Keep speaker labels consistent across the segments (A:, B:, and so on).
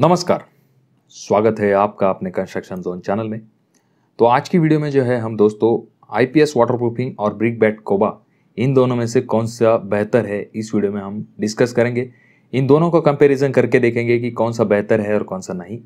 A: नमस्कार स्वागत है आपका अपने कंस्ट्रक्शन जोन चैनल में तो आज की वीडियो में जो है हम दोस्तों आईपीएस वाटरप्रूफिंग और ब्रिक बैट कोबा इन दोनों में से कौन सा बेहतर है इस वीडियो में हम डिस्कस करेंगे इन दोनों का कंपैरिजन करके देखेंगे कि कौन सा बेहतर है और कौन सा नहीं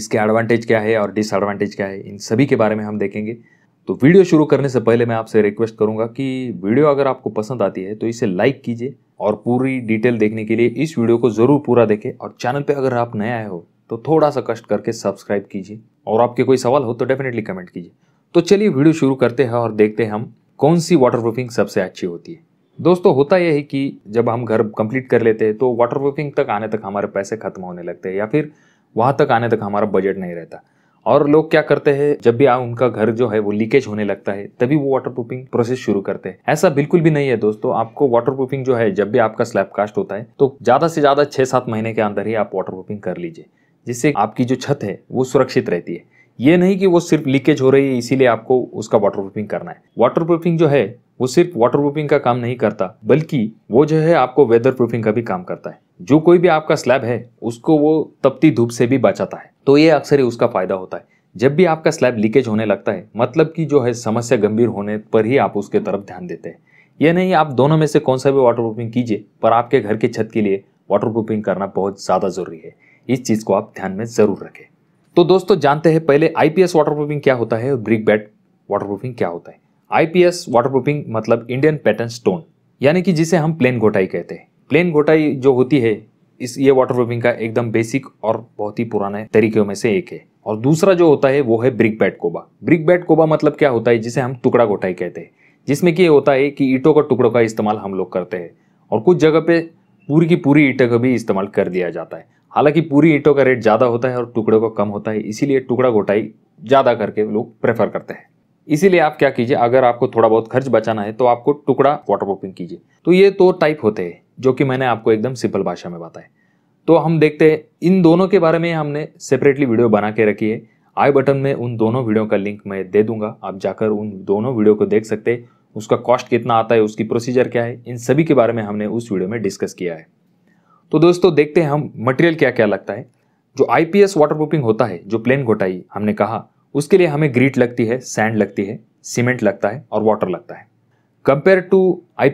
A: इसके एडवांटेज क्या है और डिसएडवांटेज क्या है इन सभी के बारे में हम देखेंगे तो वीडियो शुरू करने से पहले मैं आपसे रिक्वेस्ट करूंगा कि वीडियो अगर आपको पसंद आती है तो इसे लाइक कीजिए और पूरी डिटेल देखने के लिए इस वीडियो को ज़रूर पूरा देखें और चैनल पे अगर आप नए आए हो तो थोड़ा सा कष्ट करके सब्सक्राइब कीजिए और आपके कोई सवाल हो तो डेफिनेटली कमेंट कीजिए तो चलिए वीडियो शुरू करते हैं और देखते हैं हम कौन सी वाटर सबसे अच्छी होती है दोस्तों होता यह है कि जब हम घर कंप्लीट कर लेते हैं तो वाटर तक आने तक हमारे पैसे खत्म होने लगते हैं या फिर वहाँ तक आने तक हमारा बजट नहीं रहता और लोग क्या करते हैं जब भी आ उनका घर जो है वो लीकेज होने लगता है तभी वो वाटर प्रूफिंग प्रोसेस शुरू करते हैं ऐसा बिल्कुल भी नहीं है दोस्तों आपको वाटर प्रूफिंग जो है जब भी आपका स्लैब कास्ट होता है तो ज़्यादा से ज़्यादा छह सात महीने के अंदर ही आप वाटर प्रूफिंग कर लीजिए जिससे आपकी जो छत है वो सुरक्षित रहती है ये नहीं कि वो सिर्फ लीकेज हो रही है इसीलिए आपको उसका वाटर प्रूफिंग करना है वाटर प्रूफिंग जो है वो सिर्फ वाटर प्रूफिंग का काम नहीं करता बल्कि वो जो है आपको वेदर प्रूफिंग का भी काम करता है जो कोई भी आपका स्लैब है उसको वो तपती धूप से भी बचाता है तो ये अक्सर ही उसका फायदा होता है जब भी आपका स्लैब लीकेज होने लगता है मतलब कि जो है समस्या गंभीर होने पर ही आप उसके तरफ ध्यान देते हैं यह नहीं आप दोनों में से कौन सा भी वाटर प्रूफिंग कीजिए पर आपके घर की छत के लिए वाटर प्रूफिंग करना बहुत ज़्यादा ज़रूरी है इस चीज़ को आप ध्यान में ज़रूर रखें तो दोस्तों जानते हैं पहले आई पी वाटर प्रूफिंग क्या होता है और ब्रिक बैट वाटर प्रूफिंग क्या होता है आई पी वाटर प्रूफिंग मतलब इंडियन पैटर्न स्टोन यानी कि जिसे हम प्लेन घोटाई कहते हैं प्लेन गोटाई जो होती है इस ये वाटर प्रूफिंग का एकदम बेसिक और बहुत ही पुराने तरीकों में से एक है और दूसरा जो होता है वो है brick bat coba brick bat coba मतलब क्या होता है जिसे हम टुकड़ा गोटाई कहते हैं जिसमें कि होता है कि ईटों का टुकड़ों का इस्तेमाल हम लोग करते हैं और कुछ जगह पे पूरी की पूरी ईटों का भी इस्तेमाल कर दिया जाता है हालांकि पूरी ईटों का रेट ज़्यादा होता है और टुकड़ों का कम होता है इसीलिए टुकड़ा गोटाई ज़्यादा करके लोग प्रेफर करते हैं इसीलिए आप क्या कीजिए अगर आपको थोड़ा बहुत खर्च बचाना है तो आपको टुकड़ा वाटर प्रूफिंग कीजिए तो ये दो तो टाइप होते हैं जो कि मैंने आपको एकदम सिंपल भाषा में बताया तो हम देखते हैं इन दोनों के बारे में हमने सेपरेटली वीडियो बना के रखी है आई बटन में उन दोनों वीडियो का लिंक मैं दे दूंगा आप जाकर उन दोनों वीडियो को देख सकते हैं उसका कॉस्ट कितना आता है उसकी प्रोसीजर क्या है इन सभी के बारे में हमने उस वीडियो में डिस्कस किया है तो दोस्तों देखते हैं हम मटेरियल क्या क्या लगता है जो आई पी वाटरप्रूफिंग होता है जो प्लेन घोटाई हमने कहा उसके लिए हमें ग्रीट लगती है सैंड लगती है सीमेंट लगता है और वाटर लगता है compare to I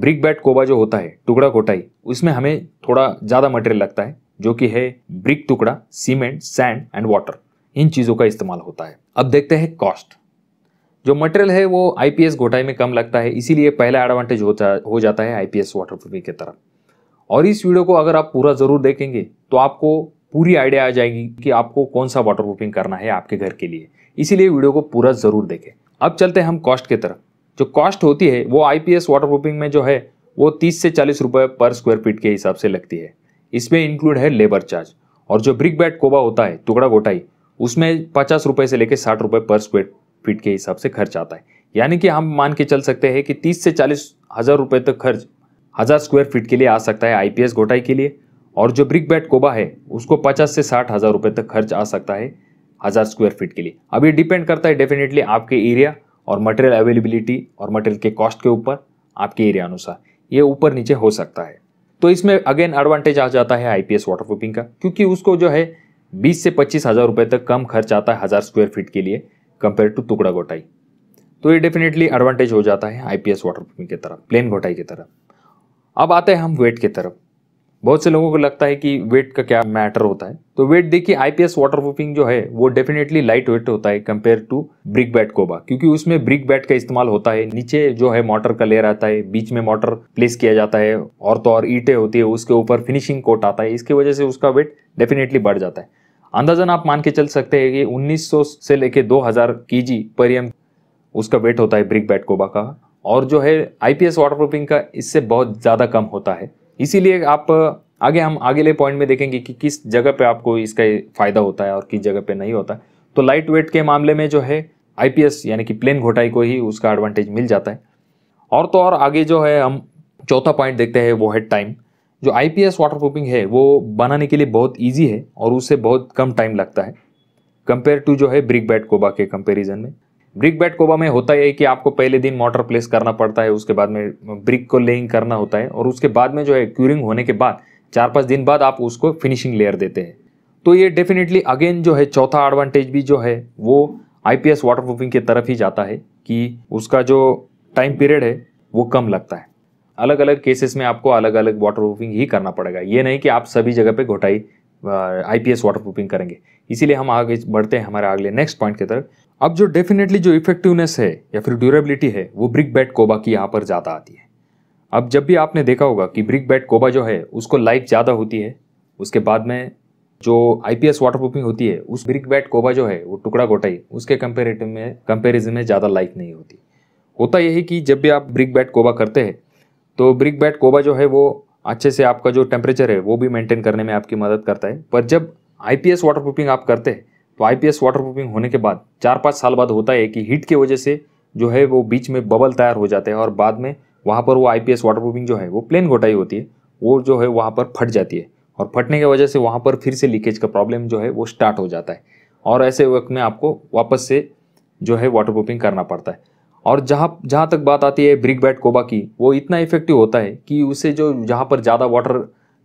A: brick bat coba जो होता है टुकड़ा कोटाई उसमें हमें थोड़ा ज़्यादा मटेरियल लगता है जो कि है ब्रिक टुकड़ा सीमेंट सैंड एंड वाटर इन चीज़ों का इस्तेमाल होता है अब देखते हैं कॉस्ट जो मटेरियल है वो आईपीएस घोटाई में कम लगता है इसीलिए पहला एडवांटेज होता हो जाता है आईपीएस वाटर प्रूफिंग की तरफ और इस वीडियो को अगर आप पूरा ज़रूर देखेंगे तो आपको पूरी आइडिया आ जाएगी कि आपको कौन सा वाटर प्रूफिंग करना है आपके घर के लिए इसीलिए वीडियो को पूरा ज़रूर देखें अब चलते हैं हम कॉस्ट की तरफ जो कॉस्ट होती है वो आईपीएस वाटरप्रूफिंग में जो है वो तीस से चालीस रुपये पर स्क्वायर फीट के हिसाब से लगती है इसमें इंक्लूड है लेबर चार्ज और जो ब्रिक बैट कोबा होता है टुकड़ा गोटाई उसमें पचास रुपये से लेकर साठ रुपये पर स्क्वायर फीट के हिसाब से खर्च आता है यानी कि हम मान के चल सकते हैं कि तीस से चालीस हज़ार रुपये तक खर्च हज़ार स्क्वायर फीट के लिए आ सकता है आईपीएस घोटाई के लिए और जो ब्रिक बैट कोबा है उसको पचास से साठ हज़ार रुपए तक खर्च आ सकता है हज़ार स्क्वायर फीट के लिए अब ये डिपेंड करता है डेफिनेटली आपके एरिया और मटेरियल अवेलेबिलिटी और मटेरियल के कॉस्ट के ऊपर आपके एरिया अनुसार ये ऊपर नीचे हो सकता है तो इसमें अगेन एडवांटेज आ जाता है आईपीएस वाटरप्रूफिंग का क्योंकि उसको जो है बीस से पच्चीस हज़ार रुपये तक कम खर्च आता है हज़ार स्क्वायर फीट के लिए कंपेयर टू टुकड़ा गोटाई तो ये डेफिनेटली एडवांटेज हो जाता है आईपीएस वाटरप्रूफिंग की तरफ प्लेन घोटाई की तरफ अब आते हैं हम वेट की तरफ बहुत से लोगों को लगता है कि वेट का क्या मैटर होता है तो वेट देखिए आईपीएस वाटरप्रूफिंग जो है वो डेफिनेटली लाइट वेट होता है compare to brick bat coba क्योंकि उसमें ब्रिक बैट का इस्तेमाल होता है नीचे जो है मोटर का लेयर आता है बीच में मोटर प्लेस किया जाता है और तो और ईटे होती है उसके ऊपर फिनिशिंग कोट आता है इसकी वजह से उसका वेट डेफिनेटली बढ़ जाता है अंदाजन आप मान के चल सकते हैं कि 1900 से लेके 2000 हजार केजी पर एम उसका वेट होता है ब्रिक बैट कोबा का और जो है आईपीएस वाटरप्रूफिंग का इससे बहुत ज़्यादा कम होता है इसीलिए आप आगे हम अगले पॉइंट में देखेंगे कि किस जगह पे आपको इसका फ़ायदा होता है और किस जगह पे नहीं होता है तो लाइट वेट के मामले में जो है आईपीएस यानी कि प्लेन घोटाई को ही उसका एडवांटेज मिल जाता है और तो और आगे जो है हम चौथा पॉइंट देखते हैं वो है टाइम जो आई पी है वो बनाने के लिए बहुत ईजी है और उससे बहुत कम टाइम लगता है कंपेयर टू जो है ब्रिक बैट कोबा के कंपेरिजन में ब्रिक बैट कोबा में होता है कि आपको पहले दिन मोटर प्लेस करना पड़ता है उसके बाद में ब्रिक को लेइंग करना होता है और उसके बाद में जो है क्यूरिंग होने के बाद चार पाँच दिन बाद आप उसको फिनिशिंग लेयर देते हैं तो ये डेफिनेटली अगेन जो है चौथा एडवांटेज भी जो है वो I P S water proofing की तरफ ही जाता है कि उसका जो टाइम पीरियड है वो कम लगता है अलग अलग केसेस में आपको अलग अलग वाटर प्रूफिंग ही करना पड़ेगा ये नहीं कि आप सभी जगह पे घोटाई I P S water proofing करेंगे इसीलिए हम आगे बढ़ते हैं हमारे अगले नेक्स्ट पॉइंट की तरफ अब जो डेफिनेटली जो इफेक्टिवनेस है या फिर ड्यूरेबिलिटी है वो ब्रिक बैट कोबा की यहाँ पर ज़्यादा आती है अब जब भी आपने देखा होगा कि ब्रिक बैट कोबा जो है उसको लाइफ ज़्यादा होती है उसके बाद में जो I P S water proofing होती है उस ब्रिक बैट कोबा जो है वो टुकड़ा गोटाई उसके कंपेरेटिव में कंपेरिजन में ज़्यादा लाइफ नहीं होती होता यही कि जब भी आप ब्रिक बैट कोबा करते हैं तो ब्रिक बैट कोबा जो है वो अच्छे से आपका जो टेम्परेचर है वो भी मेंटेन करने में आपकी मदद करता है पर जब I P S water proofing आप करते हैं तो आईपीएस वाटरप्रूफिंग होने के बाद चार पाँच साल बाद होता है कि हीट की वजह से जो है वो बीच में बबल तैयार हो जाते हैं और बाद में वहाँ पर वो आईपीएस वाटरप्रूफिंग जो है वो प्लेन घोटाई होती है वो जो है वहाँ पर फट जाती है और फटने की वजह से वहाँ पर फिर से लीकेज का प्रॉब्लम जो है वो स्टार्ट हो जाता है और ऐसे वक्त में आपको वापस से जो है प्रूफिंग करना पड़ता है और जहाँ जहाँ तक बात आती है ब्रिक बैट कोबा की वो इतना इफेक्टिव होता है कि उसे जो जहाँ पर ज़्यादा वाटर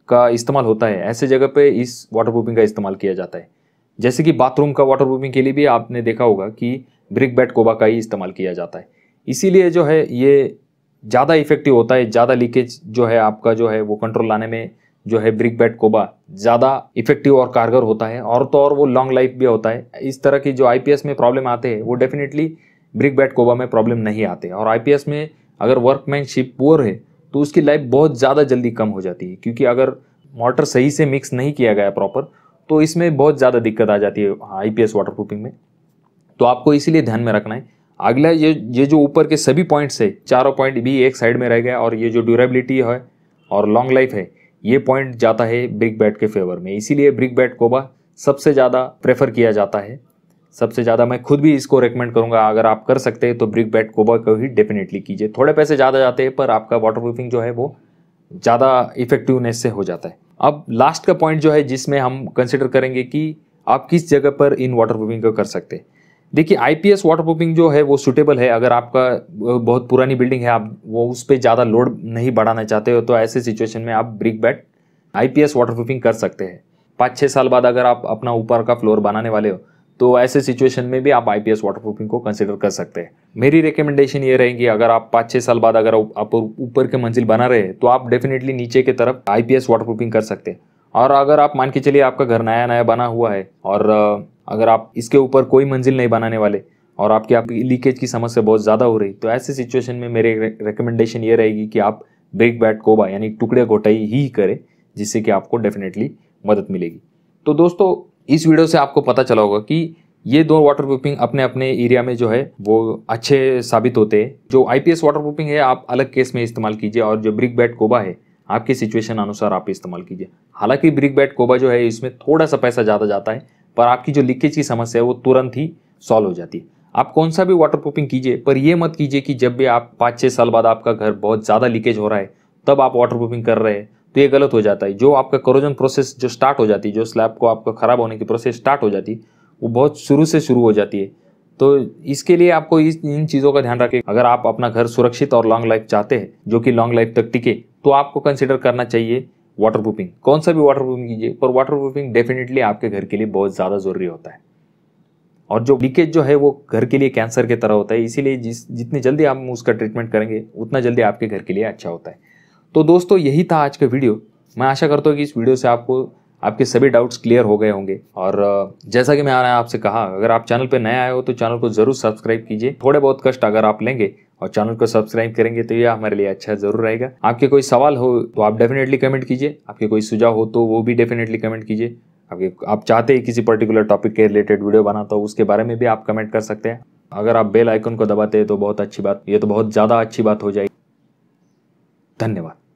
A: का इस्तेमाल होता है ऐसे जगह पे इस प्रूफिंग का इस्तेमाल किया जाता है जैसे कि बाथरूम का वाटर प्रूफिंग के लिए भी आपने देखा होगा कि ब्रिक बैट कोबा का ही इस्तेमाल किया जाता है इसीलिए जो है ये ज़्यादा इफेक्टिव होता है ज़्यादा लीकेज जो है आपका जो है वो कंट्रोल लाने में जो है ब्रिक बैट कोबा ज़्यादा इफेक्टिव और कारगर होता है और तो और वो लॉन्ग लाइफ भी होता है इस तरह की जो आई में प्रॉब्लम आते हैं वो डेफिनेटली ब्रिक बैट कोबा में प्रॉब्लम नहीं आते और आई में अगर वर्कमैनशिप पुअर है तो उसकी लाइफ बहुत ज़्यादा जल्दी कम हो जाती है क्योंकि अगर मोटर सही से मिक्स नहीं किया गया प्रॉपर तो इसमें बहुत ज़्यादा दिक्कत आ जाती है आई पी वाटर प्रूफिंग में तो आपको इसीलिए ध्यान में रखना है अगला ये ये जो ऊपर के सभी पॉइंट्स है चारों पॉइंट भी एक साइड में रह गया और ये जो ड्यूरेबिलिटी है और लॉन्ग लाइफ है ये पॉइंट जाता है ब्रिक बैट के फेवर में इसीलिए ब्रिक बैट कोबा सबसे ज़्यादा प्रेफर किया जाता है सबसे ज़्यादा मैं खुद भी इसको रेकमेंड करूँगा अगर आप कर सकते हैं तो ब्रिक बैट कोबा को ही डेफिनेटली कीजिए थोड़े पैसे ज़्यादा जाते हैं पर आपका वाटर प्रूफिंग जो है वो ज़्यादा इफेक्टिवनेस से हो जाता है अब लास्ट का पॉइंट जो है जिसमें हम कंसिडर करेंगे कि आप किस जगह पर इन वाटर प्रूफिंग को कर सकते हैं देखिए आईपीएस वाटर प्रूफिंग जो है वो सुटेबल है अगर आपका बहुत पुरानी बिल्डिंग है आप वो उस पर ज़्यादा लोड नहीं बढ़ाना चाहते हो तो ऐसे सिचुएशन में आप brick bat IPS water proofing कर सकते हैं पाँच छः साल बाद अगर आप अपना ऊपर का फ्लोर बनाने वाले हो तो ऐसे सिचुएशन में भी आप आई पी प्रूफिंग को कंसिडर कर सकते हैं मेरी रिकमेंडेशन ये रहेगी अगर आप पाँच छः साल बाद अगर आप ऊपर के मंजिल बना रहे तो आप डेफिनेटली नीचे की तरफ आई पी प्रूफिंग कर सकते हैं और अगर आप मान के चलिए आपका घर नया नया बना हुआ है और अगर आप इसके ऊपर कोई मंजिल नहीं बनाने वाले और आपकी आपकी लीकेज की समस्या बहुत ज़्यादा हो रही तो ऐसे सिचुएशन में मेरे रिकमेंडेशन ये रहेगी कि आप ब्रेक बैट कोबा यानी टुकड़े घोटाई ही करें जिससे कि आपको डेफिनेटली मदद मिलेगी तो दोस्तों इस वीडियो से आपको पता चला होगा कि ये दो वाटर प्रूफिंग अपने अपने एरिया में जो है वो अच्छे साबित होते हैं जो एस वाटर प्रूफिंग है आप अलग केस में इस्तेमाल कीजिए और जो ब्रिक बैट कोबा है आपके सिचुएशन अनुसार आप इस्तेमाल कीजिए हालांकि ब्रिक बैट कोबा जो है इसमें थोड़ा सा पैसा ज़्यादा जाता है पर आपकी जो लीकेज की समस्या है वो तुरंत ही सॉल्व हो जाती है आप कौन सा भी वाटर प्रूफिंग कीजिए पर यह मत कीजिए कि जब भी आप पाँच छः साल बाद आपका घर बहुत ज़्यादा लीकेज हो रहा है तब आप वाटर प्रूफिंग कर रहे हैं तो ये गलत हो जाता है जो आपका करोजन प्रोसेस जो स्टार्ट हो जाती है जो स्लैब को आपका ख़राब होने की प्रोसेस स्टार्ट हो जाती वो बहुत शुरू से शुरू हो जाती है तो इसके लिए आपको इस इन चीज़ों का ध्यान रखें अगर आप अपना घर सुरक्षित और लॉन्ग लाइफ चाहते हैं जो कि लॉन्ग लाइफ तक टिके तो आपको कंसिडर करना चाहिए वाटर प्रूफिंग कौन सा भी वाटर प्रूफिंग कीजिए पर वाटर प्रूफिंग डेफिनेटली आपके घर के लिए बहुत ज़्यादा ज़रूरी होता है और जो लीकेज जो है वो घर के लिए कैंसर की तरह होता है इसीलिए जिस जितनी जल्दी आप उसका ट्रीटमेंट करेंगे उतना जल्दी आपके घर के लिए अच्छा होता है तो दोस्तों यही था आज का वीडियो मैं आशा करता हूँ कि इस वीडियो से आपको आपके सभी डाउट्स क्लियर हो गए होंगे और जैसा कि मैं आपसे कहा अगर आप चैनल पर नए आए हो तो चैनल को ज़रूर सब्सक्राइब कीजिए थोड़े बहुत कष्ट अगर आप लेंगे और चैनल को सब्सक्राइब करेंगे तो यह हमारे लिए अच्छा जरूर रहेगा आपके कोई सवाल हो तो आप डेफिनेटली कमेंट कीजिए आपके कोई सुझाव हो तो वो भी डेफिनेटली कमेंट कीजिए आपके आप चाहते हैं किसी पर्टिकुलर टॉपिक के रिलेटेड वीडियो बनाता हो उसके बारे में भी आप कमेंट कर सकते हैं अगर आप बेल आइकन को दबाते हैं तो बहुत अच्छी बात ये तो बहुत ज़्यादा अच्छी बात हो जाएगी धन्यवाद